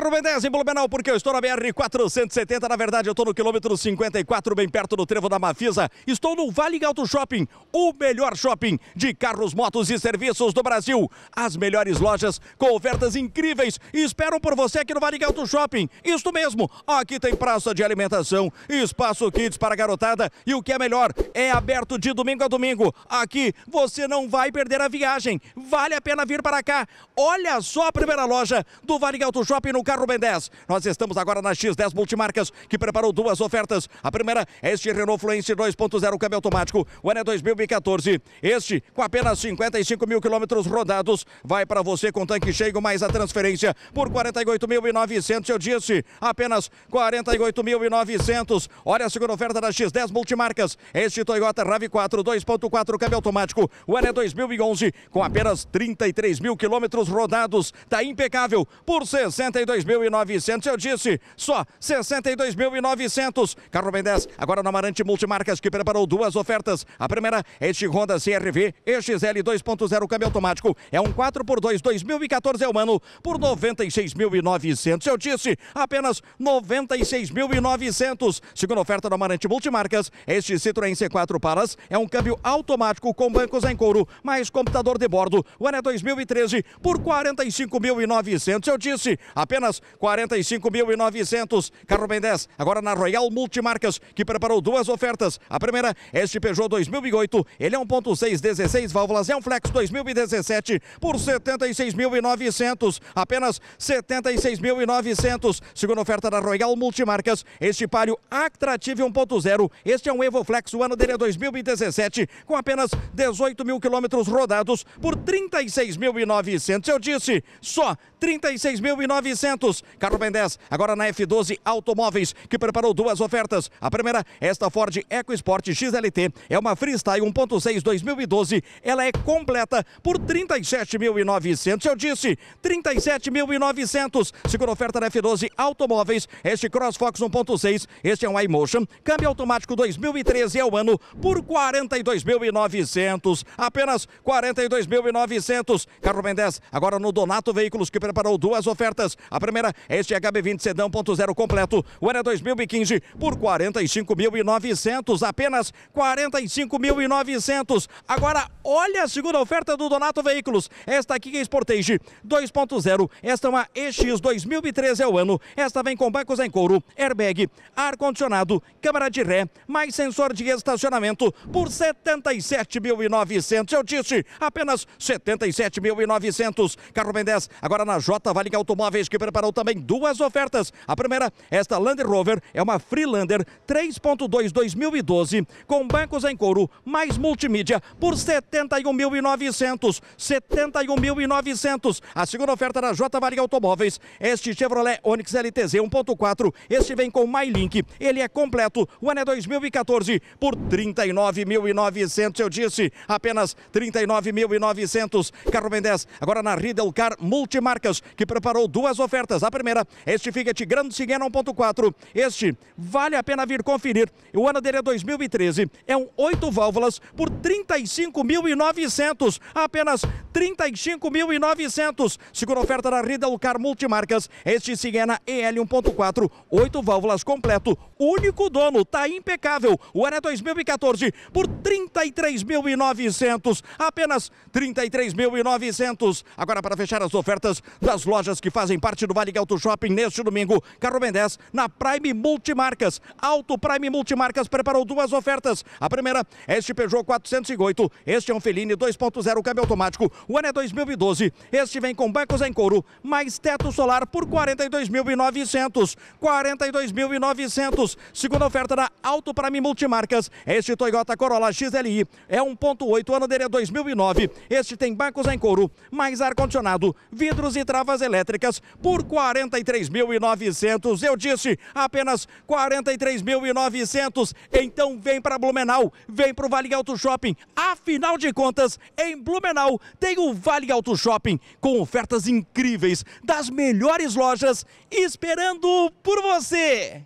Quero o B10 em Blumenau, porque eu estou na BR-470. Na verdade, eu estou no quilômetro 54, bem perto do trevo da Mafisa. Estou no Vale Alto Shopping, o melhor shopping de carros, motos e serviços do Brasil. As melhores lojas com ofertas incríveis e esperam por você aqui no Vale Alto Shopping. Isso mesmo, aqui tem praça de alimentação, espaço kids para garotada e o que é melhor, é aberto de domingo a domingo. Aqui você não vai perder a viagem. Vale a pena vir para cá. Olha só a primeira loja do Vale Alto Shopping no carro Ben 10. Nós estamos agora na X10 Multimarcas, que preparou duas ofertas. A primeira é este Renault Fluence 2.0 câmbio automático, o ano é 2014. Este, com apenas 55 mil quilômetros rodados, vai para você com tanque cheio mais a transferência por 48.900, eu disse, apenas 48.900. Olha a segunda oferta da X10 Multimarcas, este Toyota RAV4 2.4 câmbio automático, o ano é 2011, com apenas 33 mil quilômetros rodados, Está impecável, por 62 62.900. Eu disse, só 62.900. Carro Ben 10, agora no Amarante Multimarcas, que preparou duas ofertas. A primeira é este Honda CRV EXL 2.0 câmbio automático. É um 4x2 2014 é o ano por 96.900. Eu disse, apenas 96.900. Segunda oferta no Amarante Multimarcas, este Citroën C4 Palas é um câmbio automático com bancos em couro, mais computador de bordo. O ano é 2013 por 45.900. Eu disse, apenas apenas 45.900. Carro Ben 10, agora na Royal Multimarcas, que preparou duas ofertas. A primeira, este Peugeot 2008, ele é 1.6, 16 válvulas, é um Flex 2017 por 76.900, apenas 76.900. Segunda oferta da Royal Multimarcas, este Palio Actrative 1.0, este é um Evo Flex, o ano dele é 2017, com apenas 18 mil quilômetros rodados por 36.900. Eu disse, só 36.900. 300. Carro Ben 10, agora na F12 Automóveis, que preparou duas ofertas. A primeira, esta Ford EcoSport XLT, é uma Freestyle 1.6 2012. Ela é completa por 37.900. Eu disse 37.900. Segunda oferta na F12 Automóveis, este CrossFox 1.6, este é um iMotion, câmbio automático 2013 é o ano por 42.900. Apenas 42.900. Carro Ben 10, agora no Donato Veículos, que preparou duas ofertas. A a primeira é este HB20 Sedão ponto zero completo, o ano 2015 é por 45.900, apenas 45.900. Agora olha a segunda oferta do Donato Veículos. Esta aqui é Sportage 2.0, esta é uma EX 2013 é o ano. Esta vem com bancos em couro, airbag, ar condicionado, câmera de ré, mais sensor de estacionamento por 77.900. Eu disse, apenas 77.900. Carro Mendes, agora na J Vale Automóveis que preparou também duas ofertas. A primeira, esta Land Rover, é uma Freelander 3.2 2012 com bancos em couro mais multimídia por 71.900. 71.900. A segunda oferta da J Automóveis, este Chevrolet Onix LTZ 1.4, este vem com MyLink, ele é completo, o ano é 2014 por 39.900, eu disse, apenas 39.900. Carro Ben 10, agora na Riddle Car Multimarcas, que preparou duas ofertas ofertas. A primeira, este Fiat Grande Siena 1.4. Este vale a pena vir conferir. O ano dele é 2013. É um 8 válvulas por 35.900. Apenas 35.900. Segura oferta da Rida Lucar Multimarcas. Este Siena EL 1.4, 8 válvulas completo. Único dono, tá impecável. O ano é 2014 por 33.900. Apenas 33.900. Agora para fechar as ofertas das lojas que fazem parte do do Vale Alto Shopping neste domingo. Carro Ben 10 na Prime Multimarcas. Alto Prime Multimarcas preparou duas ofertas. A primeira, é este Peugeot 408. Este é um Feline 2.0 câmbio automático. O ano é 2012. Este vem com bancos em couro, mais teto solar por 42.900. 42.900. Segunda oferta da Alto Prime Multimarcas. É este Toyota Corolla XLI é 1.8, ano dele é 2009. Este tem bancos em couro, mais ar-condicionado, vidros e travas elétricas por por 43.900. Eu disse apenas 43.900. Então vem para Blumenau, vem para o Vale Alto Shopping. Afinal de contas, em Blumenau tem o Vale Alto Shopping com ofertas incríveis das melhores lojas esperando por você.